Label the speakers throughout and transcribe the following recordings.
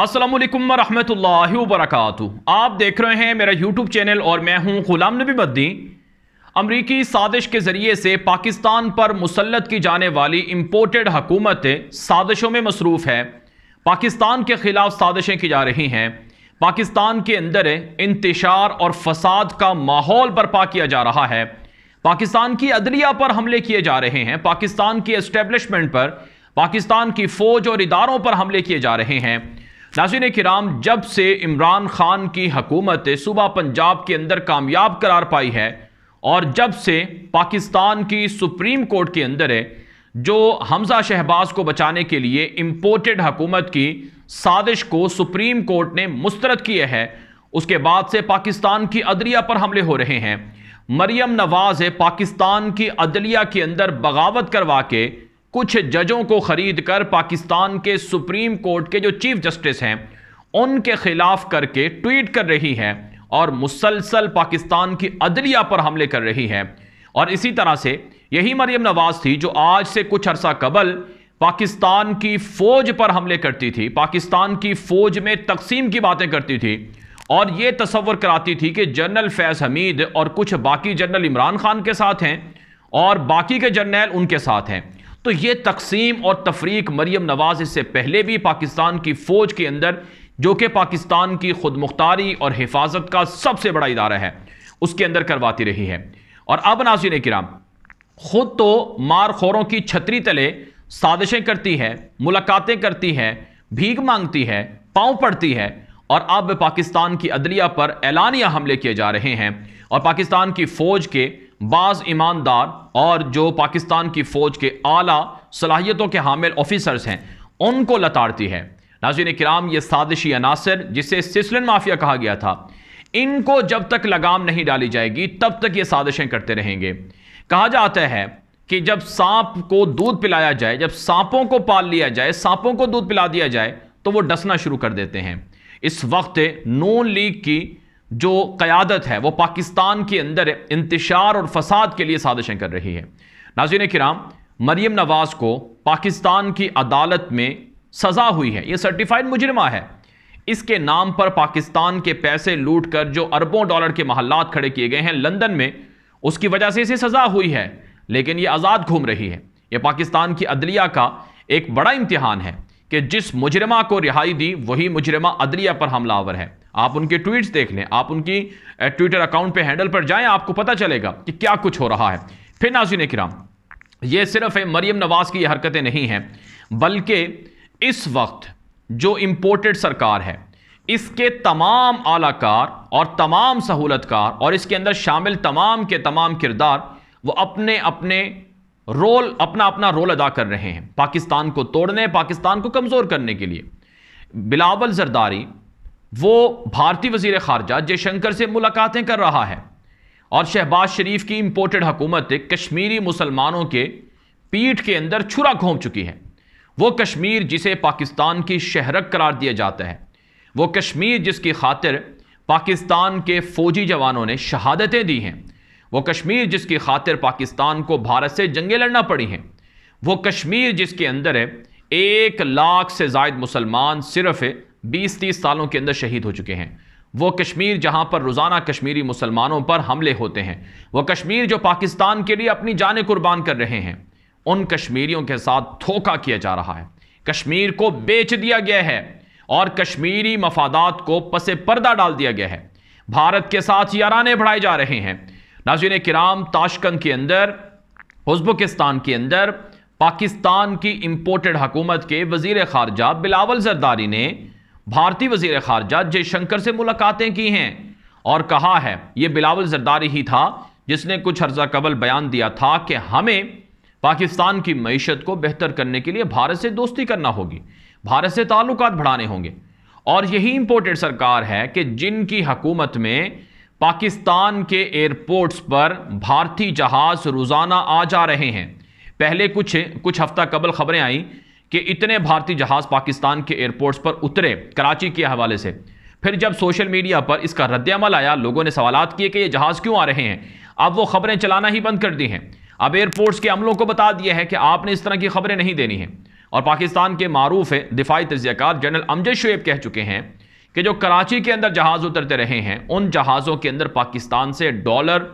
Speaker 1: असलम वरहमल वरक आप देख रहे हैं मेरा यूट्यूब चैनल और मैं हूं गुलाम नबी मद्दी अमरीकी साजिश के ज़रिए से पाकिस्तान पर मुसलत की जाने वाली इम्पोर्टेड हकूमत साजिशों में मसरूफ़ है पाकिस्तान के ख़िलाफ़ साजिशें की जा रही हैं पाकिस्तान के अंदर इंतशार और फसाद का माहौल बर्पा किया जा रहा है पाकिस्तान की अदलिया पर हमले किए जा रहे हैं पाकिस्तान की इस्टेबलिशमेंट पर पाकिस्तान की फ़ौज और इदारों पर हमले किए जा रहे हैं नाजिन कराम जब से इमरान खान की हकूमत सूबा पंजाब के अंदर कामयाब करार पाई है और जब से पाकिस्तान की सुप्रीम कोर्ट के अंदर है जो हमजा शहबाज को बचाने के लिए इम्पोर्टेड हकूमत की साजिश को सुप्रीम कोर्ट ने मुस्तरद किया है उसके बाद से पाकिस्तान की अदलिया पर हमले हो रहे हैं मरियम नवाज पाकिस्तान की अदलिया के अंदर बगावत करवा के कुछ जजों को ख़रीद कर पाकिस्तान के सुप्रीम कोर्ट के जो चीफ जस्टिस हैं उनके खिलाफ करके ट्वीट कर रही है और मुसलसल पाकिस्तान की अदलिया पर हमले कर रही है और इसी तरह से यही मरियम नवाज थी जो आज से कुछ अरसा कबल पाकिस्तान की फ़ौज पर हमले करती थी पाकिस्तान की फ़ौज में तकसीम की बातें करती थी और ये तस्वर कराती थी कि जनरल फैज़ हमीद और कुछ बाकी जनरल इमरान खान के साथ हैं और बाकी के जनरल उनके साथ हैं तो ये तकसीम और तफरीक मरियम नवाज इससे पहले भी पाकिस्तान की फ़ौज के अंदर जो कि पाकिस्तान की खुद मुख्तारी और हिफाजत का सबसे बड़ा इदारा है उसके अंदर करवाती रही है और अब नाजिन कराम खुद तो मार खोरों की छतरी तले साजिशें करती है मुलाकातें करती है भीख मांगती है पाँव पड़ती है और अब पाकिस्तान की अदलिया पर ऐलानिया हमले किए जा रहे हैं और पाकिस्तान की फ़ौज के बाज़ ईमानदार और जो पाकिस्तान की फ़ौज के आला सलाहियतों के हामिल ऑफिसर्स हैं उनको लताड़ती है नाजिन कराम ये साजिशी अनासर जिसे सिसलन माफिया कहा गया था इनको जब तक लगाम नहीं डाली जाएगी तब तक ये साजिशें करते रहेंगे कहा जाता है कि जब सांप को दूध पिलाया जाए जब सांपों को पाल लिया जाए सांपों को दूध पिला दिया जाए तो वो डसना शुरू कर देते हैं इस वक्त नून लीग की जो क़्यादत है वो पाकिस्तान के अंदर इंतशार और फसाद के लिए साजिशें कर रही है नाजीन कराम मरीम नवाज़ को पाकिस्तान की अदालत में सज़ा हुई है ये सर्टिफाइड मुजरमा है इसके नाम पर पाकिस्तान के पैसे लूट कर जो अरबों डॉलर के महल्लात खड़े किए गए हैं लंदन में उसकी वजह से इसे सज़ा हुई है लेकिन ये आज़ाद घूम रही है ये पाकिस्तान की अदलिया का एक बड़ा इम्तहान है कि जिस मुजरमा को रिहाई दी वही मुजरमा अदलिया पर हमलावर है आप उनके ट्वीट्स देख लें आप उनकी ट्विटर अकाउंट पे हैंडल पर जाएं आपको पता चलेगा कि क्या कुछ हो रहा है फिर नाजिन कराम ये सिर्फ है मरियम नवाज की हरकतें नहीं हैं बल्कि इस वक्त जो इम्पोर्टेड सरकार है इसके तमाम आलाकार और तमाम सहूलतकार और इसके अंदर शामिल तमाम के तमाम किरदार वो अपने अपने रोल अपना अपना रोल अदा कर रहे हैं पाकिस्तान को तोड़ने पाकिस्तान को कमज़ोर करने के लिए बिलावल जरदारी वो भारतीय वजीर खारजा जयशंकर से मुलाकातें कर रहा है और शहबाज शरीफ की इम्पोर्टेड हुकूमत कश्मीरी मुसलमानों के पीठ के अंदर छुरा घोंप चुकी है वो कश्मीर जिसे पाकिस्तान की शहरक करार दिया जाता है वो कश्मीर जिसकी खातिर पाकिस्तान के फौजी जवानों ने शहादतें दी हैं वो कश्मीर जिसकी खातिर पाकिस्तान को भारत से जंगें लड़ना पड़ी हैं वो कश्मीर जिसके अंदर है एक लाख से जायद मुसलमान सिर्फ बीस तीस सालों के अंदर शहीद हो चुके हैं वो कश्मीर जहां पर रोज़ाना कश्मीरी मुसलमानों पर हमले होते हैं वह कश्मीर जो पाकिस्तान के लिए अपनी जानें कुर्बान कर रहे हैं उन कश्मीरियों के साथ धोखा किया जा रहा है कश्मीर को बेच दिया गया है और कश्मीरी मफादात को पसे पर्दा डाल दिया गया है भारत के साथ याराने बढ़ाए जा रहे हैं नाजीन किराम ताशकंद के अंदर उजबुकिस्तान के अंदर पाकिस्तान की इंपोर्टेड हकूमत के वजीर खारजा बिलावल जरदारी ने भारतीय वजीर खारजा जयशंकर से मुलाकातें की हैं और कहा है ये बिलावल जरदारी ही था जिसने कुछ अर्जा कबल बयान दिया था कि हमें पाकिस्तान की मीशत को बेहतर करने के लिए भारत से दोस्ती करना होगी भारत से ताल्लुक बढ़ाने होंगे और यही इंपोर्टेड सरकार है कि जिनकी हकूमत में पाकिस्तान के एयरपोर्ट्स पर भारतीय जहाज़ रोज़ाना आ जा रहे हैं पहले कुछ कुछ हफ्ता कबल खबरें आई कि इतने भारतीय जहाज पाकिस्तान के एयरपोर्ट्स पर उतरे कराची के हवाले से फिर जब सोशल मीडिया पर इसका रद्दमल आया लोगों ने सवाल किए कि ये जहाज़ क्यों आ रहे हैं अब वो खबरें चलाना ही बंद कर दी हैं अब एयरपोर्ट्स के अमलों को बता दिया है कि आपने इस तरह की खबरें नहीं देनी हैं और पाकिस्तान के मरूफ दिफाई तजियाकार जनरल अमजद शुएब कह चुके हैं कि जो कराची के अंदर जहाज़ उतरते रहे हैं उन जहाज़ों के अंदर पाकिस्तान से डॉलर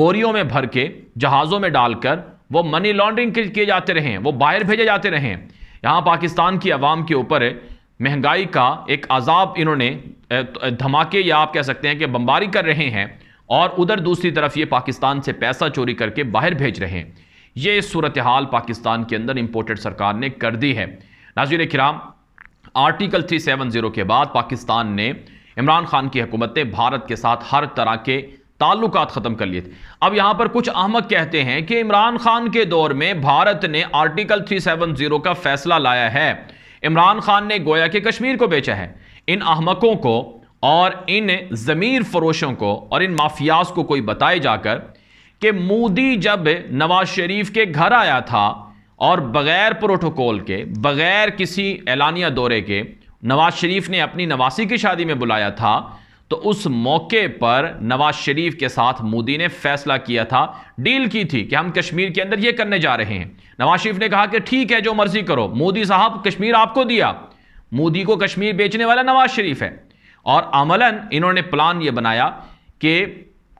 Speaker 1: बोरियों में भर के जहाज़ों में डालकर वो मनी लॉन्ड्रिंग किए जाते रहे वो बाहर भेजे जाते रहे यहाँ पाकिस्तान की आवाम के ऊपर महंगाई का एक अजाब इन्होंने धमाके या आप कह सकते हैं कि बमबारी कर रहे हैं और उधर दूसरी तरफ ये पाकिस्तान से पैसा चोरी करके बाहर भेज रहे हैं ये सूरत हाल पाकिस्तान के अंदर इम्पोर्टेड सरकार ने कर दी है नाजिर कराम आर्टिकल 370 के बाद पाकिस्तान ने इमरान खान की हुकूमत ने भारत के साथ हर तरह के ताल्लुकात ख़त्म कर लिए थे अब यहां पर कुछ अहमद कहते हैं कि इमरान खान के दौर में भारत ने आर्टिकल 370 का फैसला लाया है इमरान खान ने गोया के कश्मीर को बेचा है इन अहमकों को और इन ज़मीर फरोशों को और इन माफियाज को कोई बताए जाकर कि मोदी जब नवाज शरीफ के घर आया था और बग़ैर प्रोटोकॉल के बग़ैर किसी एलानिया दौरे के नवाज शरीफ ने अपनी नवासी की शादी में बुलाया था तो उस मौके पर नवाज शरीफ के साथ मोदी ने फैसला किया था डील की थी कि हम कश्मीर के अंदर यह करने जा रहे हैं नवाज शरीफ ने कहा कि ठीक है जो मर्जी करो मोदी साहब कश्मीर आपको दिया मोदी को कश्मीर बेचने वाला नवाज शरीफ है और अमलन इन्होंने प्लान यह बनाया कि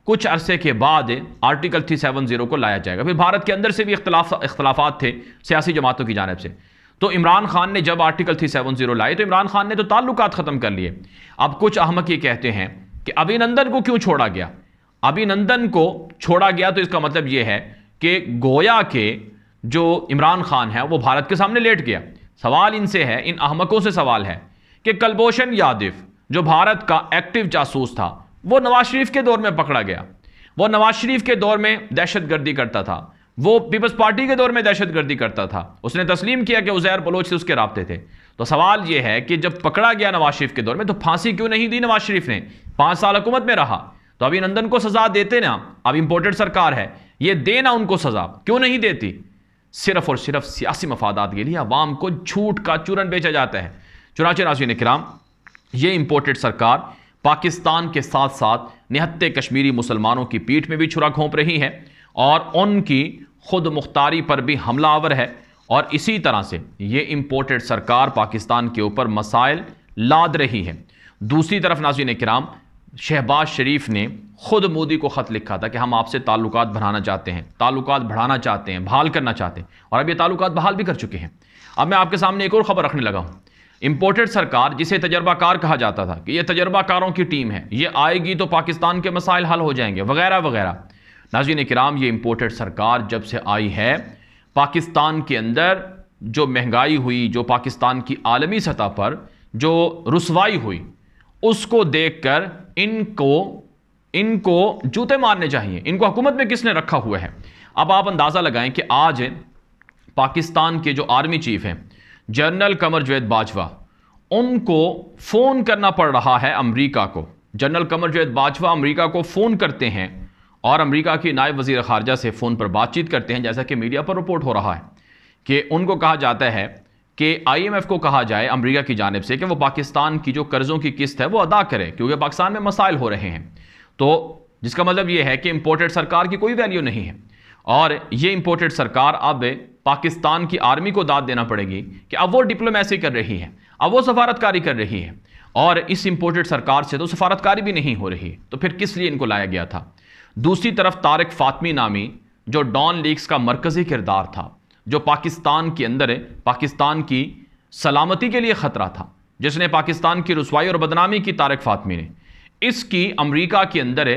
Speaker 1: कुछ अरसे के बाद आर्टिकल थ्री सेवन जीरो को लाया जाएगा फिर भारत के अंदर से भी इख्तलाफ इख्तलाफात थे सियासी जमातों की जानब से तो इमरान खान ने जब आर्टिकल थ्री सेवन जीरो लाए तो इमरान खान ने तो ताल्लुक ख़त्म कर लिए अब कुछ अहमक ये कहते हैं कि अभिनंदन को क्यों छोड़ा गया अभिनंदन को छोड़ा गया तो इसका मतलब यह है कि गोया के जो इमरान खान है वो भारत के सामने लेट गया सवाल इनसे है इन अहमकों से सवाल है कि कलभूषण यादव जो भारत का एक्टिव जासूस था वो नवाज शरीफ के दौर में पकड़ा गया वो नवाज शरीफ के दौर में दहशत गर्दी करता था वो पीपल्स पार्टी के दौर में दहशतगर्दी करता था उसने तस्लीम किया कि उजैर बलोच से उसके रबते थे तो सवाल यह है कि जब पकड़ा गया नवाज शरीफ के दौर में तो फांसी क्यों नहीं दी नवाज शरीफ ने पांच साल हुकूमत में रहा तो अभी नंदन को सजा देते ना अब इंपोर्टेड सरकार है ये देना उनको सजा क्यों नहीं देती सिर्फ और सिर्फ सियासी मफादात के लिए अवाम को झूठ का चूरन बेचा जाता है चुनाचे ने किराम यह इंपोर्टेड सरकार पाकिस्तान के साथ साथ निहत्ते कश्मीरी मुसलमानों की पीठ में भी छुरा घोंप रही है और उनकी खुद मुख्तारी पर भी हमला आवर है और इसी तरह से ये इम्पोर्टेड सरकार पाकिस्तान के ऊपर मसाइल लाद रही है दूसरी तरफ नाजिन कराम शहबाज शरीफ ने खुद मोदी को ख़त लिखा था कि हम आपसे ताल्लुक बढ़ाना चाहते हैं ताल्लुक बढ़ाना चाहते हैं बहाल करना चाहते हैं और अब ये ताल्लुक बहाल भी कर चुके हैं अब मैं आपके सामने एक और ख़बर रखने लगा हूँ इम्पोर्टेड सरकार जिसे तजर्बाकार कहा जाता था कि ये तजर्बाकारों की टीम है ये आएगी तो पाकिस्तान के मसाइल हल हो जाएंगे वगैरह वगैरह नाजीन कराम ये इम्पोर्टेड सरकार जब से आई है पाकिस्तान के अंदर जो महंगाई हुई जो पाकिस्तान की आलमी सतह पर जो रसवाई हुई उसको देख कर इनको इनको जूते मारने चाहिए इनको हुकूमत में किसने रखा हुआ है अब आप अंदाज़ा लगाएं कि आज पाकिस्तान के जो आर्मी चीफ हैं जनरल कमर जवेद बाजवा उनको फ़ोन करना पड़ रहा है अमेरिका को जनरल कमर जवेद बाजवा अमेरिका को फ़ोन करते हैं और अमेरिका की नायब वजीर खारजा से फ़ोन पर बातचीत करते हैं जैसा कि मीडिया पर रिपोर्ट हो रहा है कि उनको कहा जाता है कि आईएमएफ को कहा जाए अमेरिका की जानब से कि वो पाकिस्तान की जो कर्ज़ों की किस्त है वो अदा करे क्योंकि पाकिस्तान में मसाइल हो रहे हैं तो जिसका मतलब ये है कि इम्पोर्टेड सरकार की कोई वैल्यू नहीं है और ये इम्पोर्टेड सरकार अब पाकिस्तान की आर्मी को दाद देना पड़ेगी कि अब वो डिप्लोमेसी कर रही है अब वो सफारतकारी कर रही है और इस इम्पोर्टेड सरकार से तो सफारतकारी भी नहीं हो रही तो फिर किस लिए इनको लाया गया था दूसरी तरफ तारक फातमी नामी जो डॉन लीक्स का मरकज़ी किरदार था जो पाकिस्तान के अंदर पाकिस्तान की सलामती के लिए ख़तरा था जिसने पाकिस्तान की रसवाई और बदनामी की तारक फातमी ने इसकी अमरीका के अंदर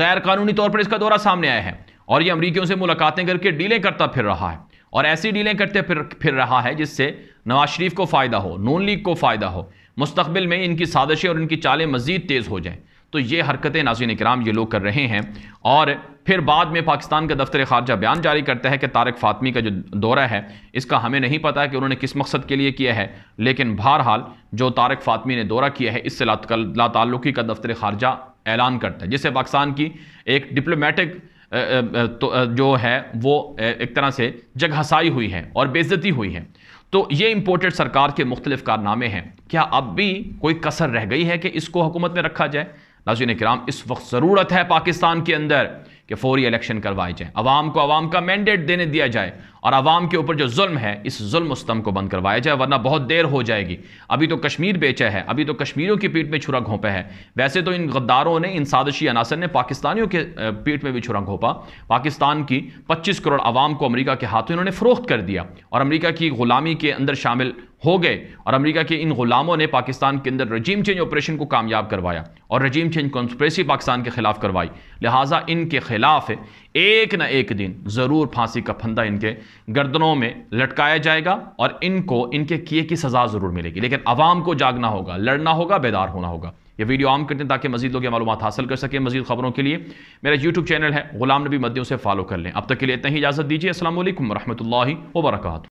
Speaker 1: गैर कानूनी तौर पर इसका दौरा सामने आया है और ये अमरीकियों से मुलाकातें करके डीलें करता फिर रहा है और ऐसी डीलें करते फिर फिर रहा है जिससे नवाज शरीफ को फ़ायदा हो नून लीग को फ़ायदा हो मुस्तबिल में इनकी साजिशें और इनकी चालें मज़ीद तेज़ हो जाएँ तो ये हरकतें नाजीन कराम ये लोग कर रहे हैं और फिर बाद में पाकिस्तान का दफ्तर खारजा बयान जारी करता है कि तारक फातमी का जो दौरा है इसका हमें नहीं पता कि उन्होंने किस मकसद के लिए किया है लेकिन बहरहाल जो तारक फातमी ने दौरा किया है इससे लाताल्लुकी का दफ्तर खारजा ऐलान करता है जिससे पाकिस्तान की एक डिप्लोमेटिक तो जो है वो एक तरह से जगहसाई हुई है और बेज़ती हुई है तो ये इम्पोर्टेड सरकार के मुख्तलिफ कारनामे हैं क्या अब भी कोई कसर रह गई है कि इसको हुकूमत में रखा जाए नाजीन कराम इस वक्त ज़रूरत है पाकिस्तान के अंदर कि फौरी इलेक्शन करवाए जाएँ आवाम को आवाम का मैंडेट देने दिया जाए और आवाम के ऊपर जो जुल्म है इस जुल्म उस्तम को बंद करवाया जाए वरना बहुत देर हो जाएगी अभी तो कश्मीर बेचा है अभी तो कश्मीरियों की पीठ में छुरा घोंपे है वैसे तो इन गद्दारों ने इन साजिशी अनासर ने पाकिस्तानियों के पीठ में भी छुरा घोंपा पाकिस्तान की पच्चीस करोड़ आवाम को अमरीका के हाथों इन्होंने फ़रोख्त कर दिया और अमरीका की ग़ुलामी के अंदर शामिल हो गए और अमेरिका के इन गुलामों ने पाकिस्तान के अंदर रजीम चेंज ऑपरेशन को कामयाब करवाया और रजीम चेंज कॉन्स्परेसी पाकिस्तान के खिलाफ करवाई लिहाजा इनके खिलाफ एक ना एक दिन ज़रूर फांसी का फंदा इनके गर्दनों में लटकाया जाएगा और इनको इनके किए की सज़ा ज़रूर मिलेगी लेकिन आवाम को जागना होगा लड़ना होगा बेदार होना होगा ये वीडियो आम करते हैं ताकि मजीद लोग मालूम हासिल कर सकें मजीद खबरों के लिए मेरा यूट्यूब चैनल है गुलाम नबी मदियों से फॉलो कर लें अब तक के लिए इतना ही इजाज़त दीजिए असल वरहमल वर्का